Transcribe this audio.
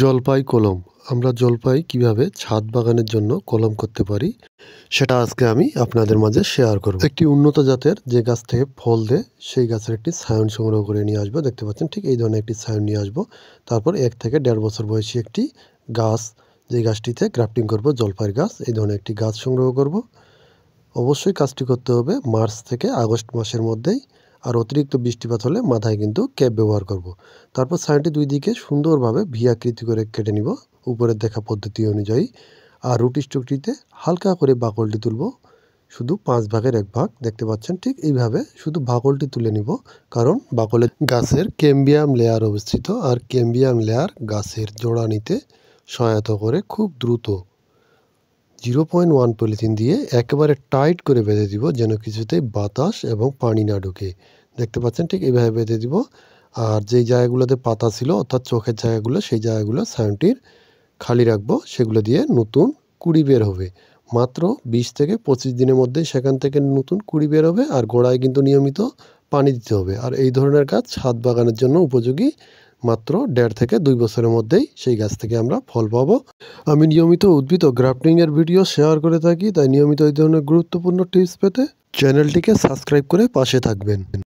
জলপাই কলম আমরা জলপাই কিভাবে ছাদ বাগানের জন্য কলম করতে পারি সেটা আজকে আমি আপনাদের মাঝে শেয়ার করব একটি উন্নত জাতের যে গাছ থেকে ফল দেয় সেই গাছের একটি সায়ন সংগ্রহ করে নিয়ে আসবো দেখতে পাচ্ছেন ঠিক এই ধরনের একটি সায়ন নিয়ে আসবো তারপর এক থেকে দেড় বছর বয়সী একটি গাছ যে গাছটিতে গ্রাফটিং করব জলপাইয়ের গাছ এই ধরনের একটি গাছ সংগ্রহ করব অবশ্যই কাজটি করতে হবে মার্চ থেকে আগস্ট মাসের মধ্যেই আর অতিরিক্ত বৃষ্টিপাত হলে মাথায় কিন্তু ক্যাপ ব্যবহার করব। তারপর সাইনটি দুই দিকে সুন্দরভাবে ভি আকৃতি করে কেটে নিব উপরের দেখা পদ্ধতি অনুযায়ী আর রুটি স্টকটিতে হালকা করে বাকলটি তুলব শুধু পাঁচ ভাগের এক ভাগ দেখতে পাচ্ছেন ঠিক এইভাবে শুধু বাকলটি তুলে নিব কারণ বাকলের গাছের ক্যাম্বিয়াম লেয়ার অবস্থিত আর ক্যাম্বিয়াম লেয়ার গাছের জোড়া নিতে সহায়তা করে খুব দ্রুত জিরো পয়েন্ট ওয়ান পলিথিন দিয়ে একেবারে টাইট করে বেঁধে দিব যেন কিছুতেই বাতাস এবং পানি না ঢুকে দেখতে পাচ্ছেন ঠিক এইভাবে বেঁধে দিব আর যেই জায়গাগুলোতে পাতা ছিল অর্থাৎ চোখের জায়গাগুলো সেই জায়গাগুলো সায়নটির খালি রাখবো সেগুলো দিয়ে নতুন কুড়ি বের হবে মাত্র ২০ থেকে পঁচিশ দিনের মধ্যে সেখান থেকে নতুন কুড়ি বের হবে আর গোড়ায় কিন্তু নিয়মিত পানি দিতে হবে আর এই ধরনের গাছ ছাদ বাগানের জন্য উপযোগী মাত্র দেড় থেকে দুই বছরের মধ্যেই সেই গাছ থেকে আমরা ফল পাব আমি নিয়মিত উদ্ভিদ ও গ্রাফটিংয়ের ভিডিও শেয়ার করে থাকি তাই নিয়মিত এই ধরনের গুরুত্বপূর্ণ টিপস পেতে চ্যানেলটিকে সাবস্ক্রাইব করে পাশে থাকবেন